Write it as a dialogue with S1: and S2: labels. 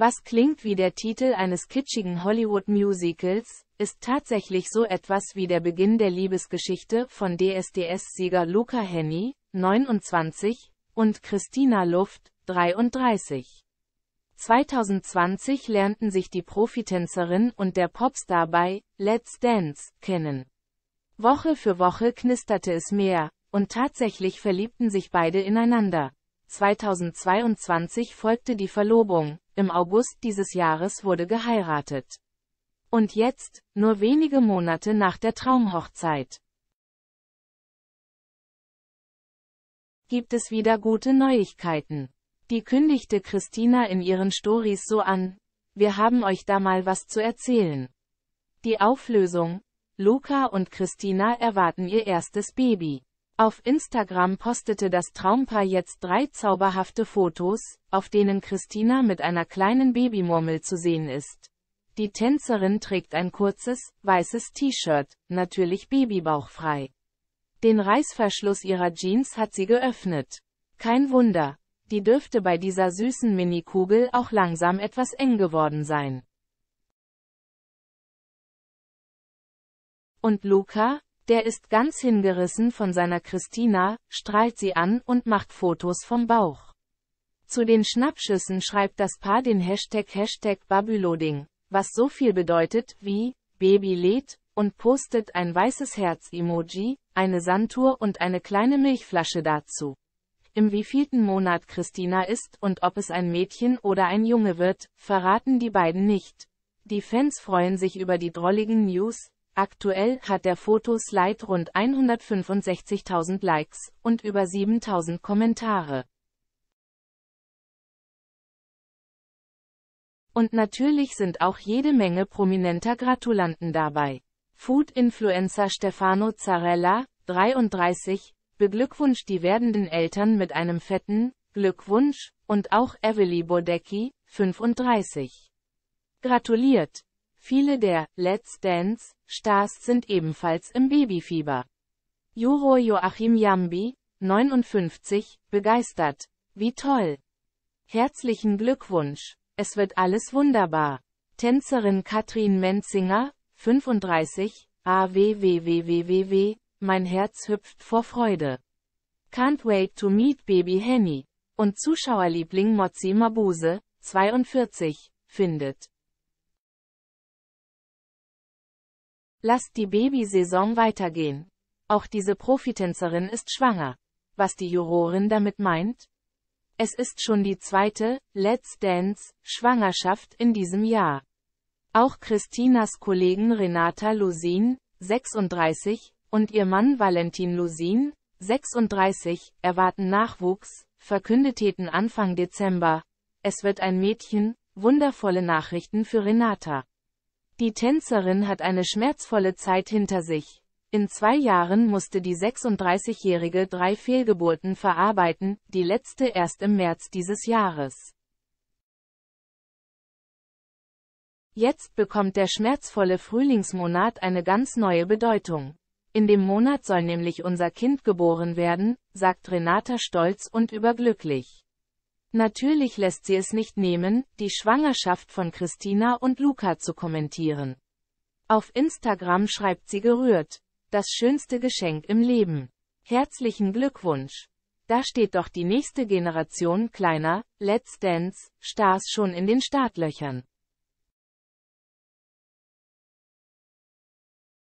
S1: Was klingt wie der Titel eines kitschigen Hollywood-Musicals, ist tatsächlich so etwas wie der Beginn der Liebesgeschichte von DSDS-Sieger Luca Henny, 29, und Christina Luft, 33. 2020 lernten sich die Profitänzerin und der Popstar bei Let's Dance kennen. Woche für Woche knisterte es mehr, und tatsächlich verliebten sich beide ineinander. 2022 folgte die Verlobung, im August dieses Jahres wurde geheiratet. Und jetzt, nur wenige Monate nach der Traumhochzeit, gibt es wieder gute Neuigkeiten. Die kündigte Christina in ihren Stories so an, wir haben euch da mal was zu erzählen. Die Auflösung, Luca und Christina erwarten ihr erstes Baby. Auf Instagram postete das Traumpaar jetzt drei zauberhafte Fotos, auf denen Christina mit einer kleinen Babymurmel zu sehen ist. Die Tänzerin trägt ein kurzes, weißes T-Shirt, natürlich babybauchfrei. Den Reißverschluss ihrer Jeans hat sie geöffnet. Kein Wunder, die dürfte bei dieser süßen Mini-Kugel auch langsam etwas eng geworden sein. Und Luca, der ist ganz hingerissen von seiner Christina, strahlt sie an und macht Fotos vom Bauch. Zu den Schnappschüssen schreibt das Paar den Hashtag Hashtag Babyloding, was so viel bedeutet wie Baby lädt und postet ein weißes Herz-Emoji, eine Sandtour und eine kleine Milchflasche dazu. Im wievielten Monat Christina ist und ob es ein Mädchen oder ein Junge wird, verraten die beiden nicht. Die Fans freuen sich über die drolligen News, Aktuell hat der Fotoslide rund 165.000 Likes und über 7.000 Kommentare. Und natürlich sind auch jede Menge prominenter Gratulanten dabei. Food-Influencer Stefano Zarella, 33, beglückwünscht die werdenden Eltern mit einem fetten Glückwunsch und auch Evelie Bodecki, 35. Gratuliert. Viele der Let's Dance Stars sind ebenfalls im Babyfieber. Juro Joachim Jambi, 59, begeistert. Wie toll! Herzlichen Glückwunsch! Es wird alles wunderbar. Tänzerin Katrin Menzinger, 35, awwwwww, mein Herz hüpft vor Freude. Can't wait to meet Baby Henny. Und Zuschauerliebling Mozi Mabuse, 42, findet. Lasst die Babysaison weitergehen. Auch diese Profitänzerin ist schwanger. Was die Jurorin damit meint? Es ist schon die zweite, Let's Dance, Schwangerschaft in diesem Jahr. Auch Christinas Kollegen Renata Lusin, 36, und ihr Mann Valentin Lusin, 36, erwarten Nachwuchs, verkündeten Anfang Dezember. Es wird ein Mädchen, wundervolle Nachrichten für Renata. Die Tänzerin hat eine schmerzvolle Zeit hinter sich. In zwei Jahren musste die 36-Jährige drei Fehlgeburten verarbeiten, die letzte erst im März dieses Jahres. Jetzt bekommt der schmerzvolle Frühlingsmonat eine ganz neue Bedeutung. In dem Monat soll nämlich unser Kind geboren werden, sagt Renata stolz und überglücklich. Natürlich lässt sie es nicht nehmen, die Schwangerschaft von Christina und Luca zu kommentieren. Auf Instagram schreibt sie gerührt. Das schönste Geschenk im Leben. Herzlichen Glückwunsch. Da steht doch die nächste Generation kleiner, Let's Dance, Stars schon in den Startlöchern.